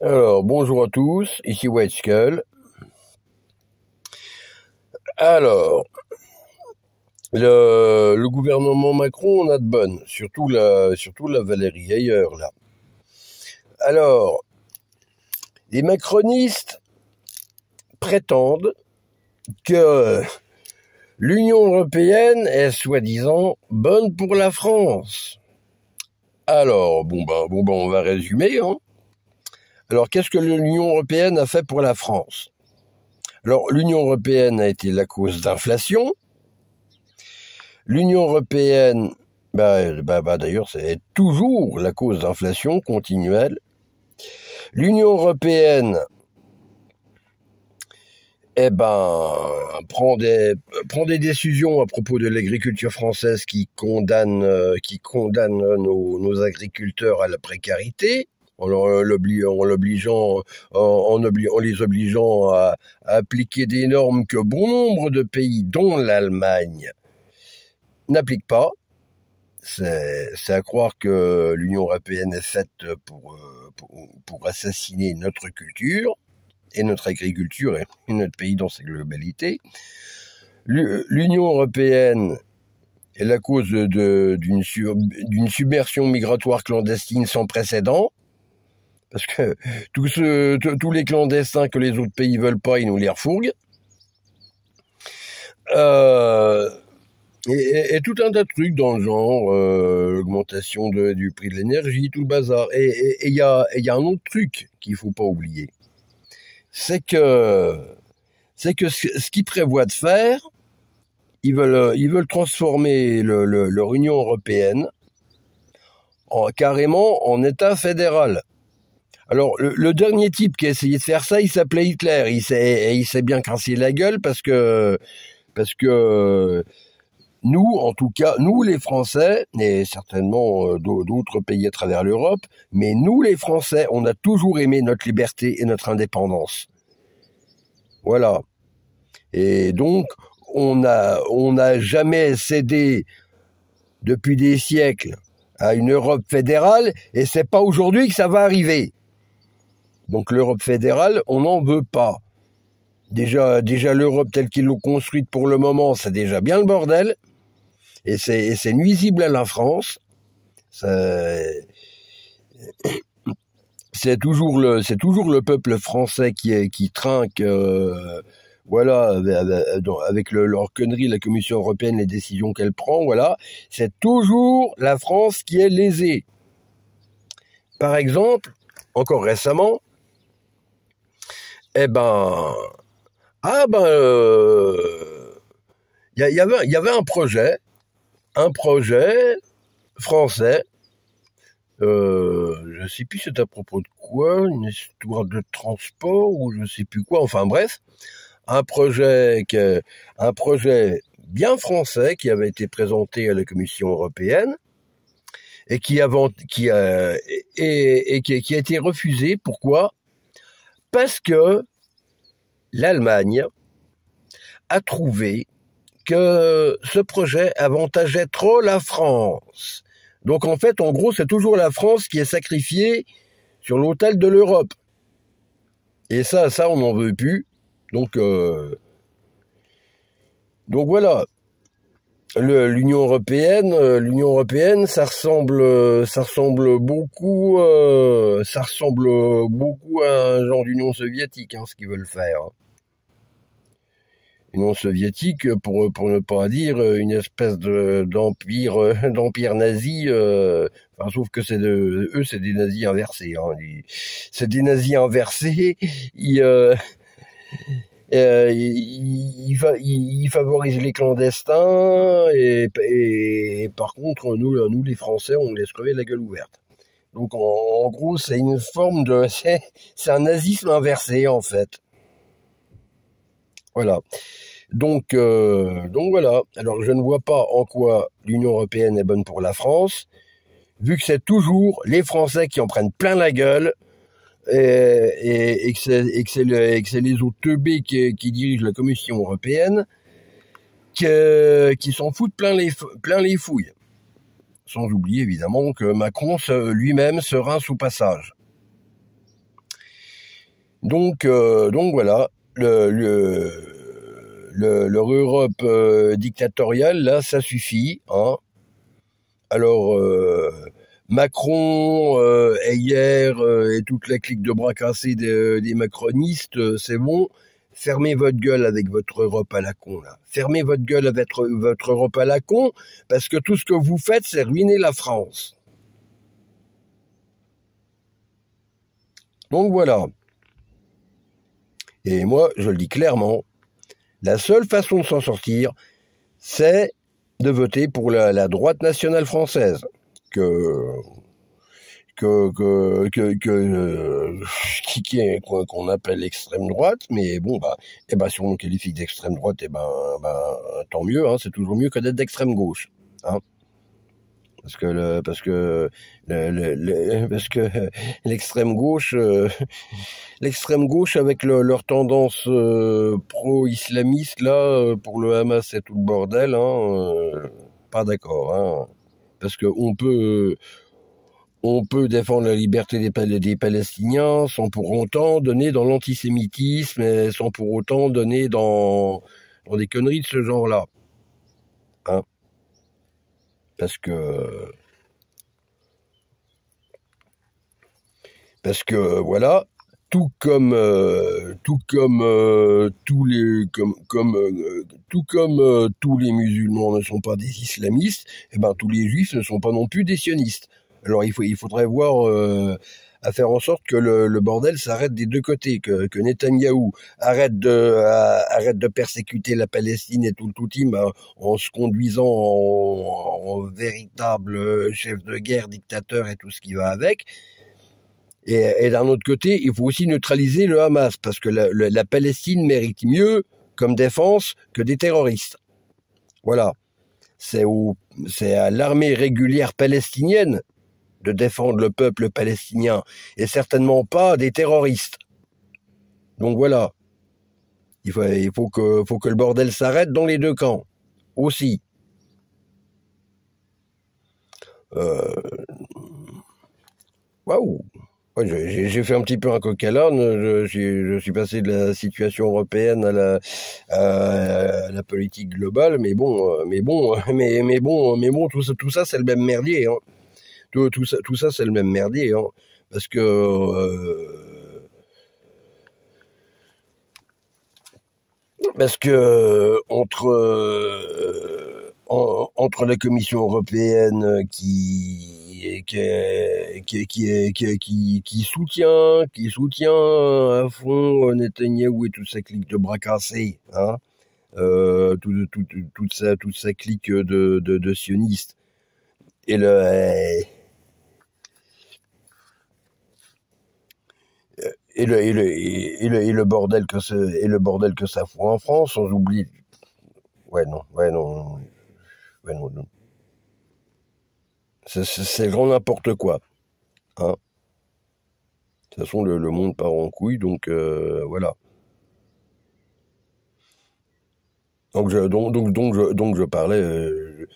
Alors, bonjour à tous, ici White Alors, le, gouvernement Macron on a de bonnes, surtout la, surtout la Valérie ailleurs, là. Alors, les macronistes prétendent que l'Union européenne est soi-disant bonne pour la France. Alors, bon ben, bon ben, on va résumer, hein. Alors qu'est-ce que l'Union européenne a fait pour la France Alors l'Union européenne a été la cause d'inflation. L'Union européenne, bah, bah, bah, d'ailleurs, c'est toujours la cause d'inflation continuelle. L'Union européenne, eh ben, prend des, décisions à propos de l'agriculture française qui condamne, euh, qui condamne nos agriculteurs à la précarité. Euh, en, en, les obligeant à, appliquer des normes que bon nombre de pays, dont l'Allemagne, n'appliquent pas. C'est à croire que l'Union européenne est faite pour, euh, pour, pour, assassiner notre culture et notre agriculture et notre pays dans sa globalité. L'Union européenne est la cause d'une submersion migratoire clandestine sans précédent parce que tous, tous les clandestins que les autres pays veulent pas, ils nous les refourguent. Euh, et, tout un tas de trucs dans le genre, l'augmentation euh, du prix de l'énergie, tout le bazar. Et il y, a, un autre truc qu'il faut pas oublier, c'est que c'est que ce, qu'ils prévoient de faire, ils veulent, transformer leur Union européenne en, carrément en État fédéral. Alors, le, dernier type qui a essayé de faire ça, il s'appelait Hitler. Il s'est, il s'est bien crassé la gueule parce que, parce que nous, en tout cas, nous les Français, et certainement euh, d'autres pays à travers l'Europe, mais nous les Français, on a toujours aimé notre liberté et notre indépendance. Voilà. Et donc, on n'a on a jamais cédé depuis des siècles à une Europe fédérale, et c'est pas aujourd'hui que ça va arriver. Donc l'Europe fédérale, on n'en veut pas. Déjà, déjà l'Europe telle qu'ils l'ont construite pour le moment, c'est déjà bien le bordel. Et c'est nuisible à la France. C'est toujours le peuple français qui trinque. Euh, voilà, avec leur connerie, la Commission européenne, les décisions qu'elle prend, voilà, c'est toujours la France qui est lésée. Par exemple, encore récemment, eh ben, ah ben, il euh, y, avait, y avait un projet, un projet français. je euh, je sais plus c'est à propos de quoi, une histoire de transport ou je sais plus quoi. Enfin bref, un projet un projet bien français qui avait été présenté à la Commission européenne et qui, avant, qui qui a été refusé. Pourquoi parce que l'Allemagne a trouvé que ce projet avantageait trop la France. Donc en fait, en gros, c'est toujours la France qui est sacrifiée sur l'autel de l'Europe. Et ça, ça, on n'en veut plus. Donc, euh, donc voilà l'Union européenne, euh, l'Union européenne, ça ressemble, euh, ça ressemble beaucoup, euh, ça ressemble beaucoup à un genre d'Union soviétique, hein, ce qu'ils veulent faire. Union soviétique, pour pour ne pas dire une espèce de d'empire d'empire nazi. Enfin, sauf que c'est de eux, c'est des nazis inversés. Hein, c'est des nazis inversés. Ils, euh, il, il, favorise les clandestins et, par contre nous, nous les Français on laisse crever la gueule ouverte. Donc en, gros c'est une forme de c'est un nazisme inversé en fait. Voilà. Donc euh, donc voilà. Alors je ne vois pas en quoi l'Union européenne est bonne pour la France vu que c'est toujours les Français qui en prennent plein la gueule euh, et, que c'est les autres teubés qui, qui, dirigent la Commission européenne qui s'en foutent plein les, plein les fouilles. Sans oublier évidemment que Macron lui-même sera rince au passage. Donc, euh, donc voilà, leur Europe euh, dictatoriale, là, ça suffit. Hein. Alors, Macron, euh, hier euh, et toute la clique de bras cassés des, euh, macronistes, euh, c'est bon. Fermez votre gueule avec votre Europe à la con, là. Fermez votre gueule avec votre Europe à la con, parce que tout ce que vous faites, c'est ruiner la France. Donc voilà. Et moi, je le dis clairement, la seule façon de s'en sortir, c'est de voter pour la droite nationale française que que, que, que, euh, qu'on appelle l'extrême droite mais bon bah et eh bah, si on nous qualifie d'extrême droite et eh ben, ben tant mieux hein, c'est toujours mieux que d'être d'extrême gauche hein parce que parce que parce que l'extrême gauche euh, l'extrême gauche avec leur tendance euh, pro-islamiste là pour le Hamas c'est tout le bordel hein, pas d'accord hein parce qu'on peut on peut défendre la liberté des, Palestiniens sans pour autant donner dans l'antisémitisme et sans pour autant donner dans, dans des conneries de ce genre-là. Hein Parce que. Parce que, voilà, tout comme euh, tout comme euh, tous les comme comme euh, tout comme tous les musulmans ne sont pas des islamistes, et eh ben tous les juifs ne sont pas non plus des sionistes. Alors il faut il faudrait voir à faire en sorte que le, le bordel s'arrête des deux côtés, que, que Netanyahou arrête de arrête de persécuter la Palestine et tout le toutim hein, en se conduisant en véritable chef de guerre, dictateur et tout ce qui va avec et, d'un autre côté, il faut aussi neutraliser le Hamas, parce que la, Palestine mérite mieux comme défense que des terroristes. Voilà. C'est à l'armée régulière palestinienne de défendre le peuple palestinien, et certainement pas des terroristes. Donc voilà. Il faut, que, que le bordel s'arrête dans les deux camps. Aussi. Euh, waouh j'ai fait un petit peu un coq à Je, suis passé de la situation européenne à la, politique globale, mais bon, euh, mais bon, mais, mais bon, mais bon, tout ça, tout ça, c'est le même merdier. Hein. Tout, ça, tout ça, c'est le même merdier, hein. parce que. Euh, parce que entre euh, entre la Commission européenne qui qui, qui, qui, qui, qui soutient, qui soutient à fond où et toute sa clique de bras cassés, hein, euh, toute toute, toute, sa, toute sa clique de, de, de sionistes. Et le. Et le, et, le, et, le, bordel que ce et le bordel que ça fout en France, on oublie Ouais non, ouais non, ouais non. non. C'est grand n'importe quoi. Hein. De toute façon, le, monde part en couille, donc euh, voilà. Donc je, donc, donc, donc, je, donc je parlais, euh,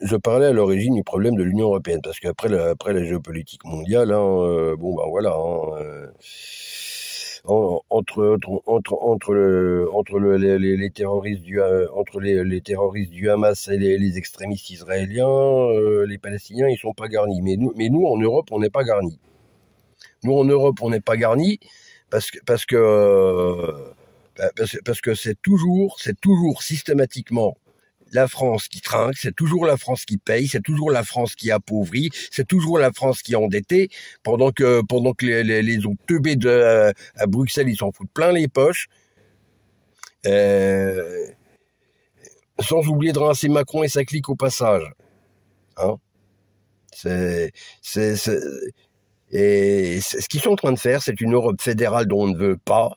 je parlais à l'origine du problème de l'Union européenne, parce qu'après la, géopolitique mondiale, hein, euh, bon ben voilà. Hein, entre entre entre entre le entre le, les, terroristes du euh, entre les, terroristes du Hamas et les, extrémistes israéliens, euh, les Palestiniens, ils sont pas garnis. Mais nous, mais nous en Europe, on n'est pas garnis. Nous en Europe, on n'est pas garnis parce que parce que euh, bah, parce que c'est toujours c'est toujours systématiquement la France qui trinque, c'est toujours la France qui paye, c'est toujours la France qui appauvrit, c'est toujours la France qui est endettée, pendant que pendant que les, les, teubés à Bruxelles ils s'en foutent plein les poches. Euh, sans oublier de rincer Macron et sa clique au passage. Hein. ce qu'ils sont en train de faire, c'est une Europe fédérale dont on ne veut pas,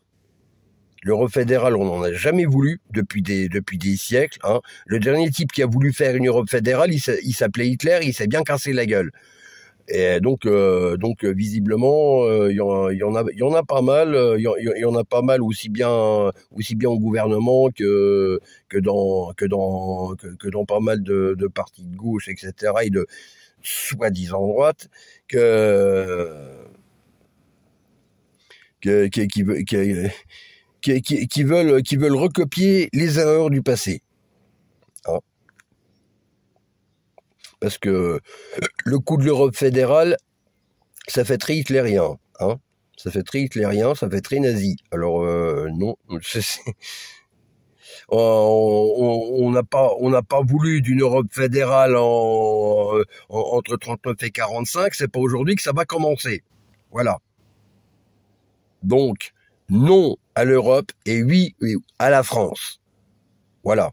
L'Europe fédérale, on n'en a jamais voulu depuis des, depuis des siècles. Hein. Le dernier type qui a voulu faire une Europe fédérale, il s'appelait Hitler, il s'est bien cassé la gueule. Et donc, euh, donc euh, visiblement, euh, il y, en, y, a, y en a pas mal. Il y, en a pas mal aussi bien, aussi bien au gouvernement que que dans que dans que, dans pas mal de, de partis de gauche, etc. Et de soi-disant droite que que qui, veut qui qui, veulent, qui veulent recopier les erreurs du passé. Ah. Parce que le coup de l'Europe fédérale, ça fait très hitlérien. Hein ça fait très hitlérien, ça fait très nazi. Alors euh, non, on n'a pas on n'a pas voulu d'une Europe fédérale entre 39 et 45. C'est pas aujourd'hui que ça va commencer. Voilà. Donc non à l'Europe et oui à la France. Voilà.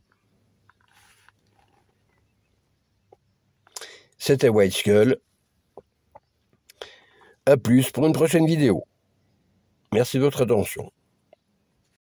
C'était White Skull. A plus pour une prochaine vidéo. Merci de votre attention.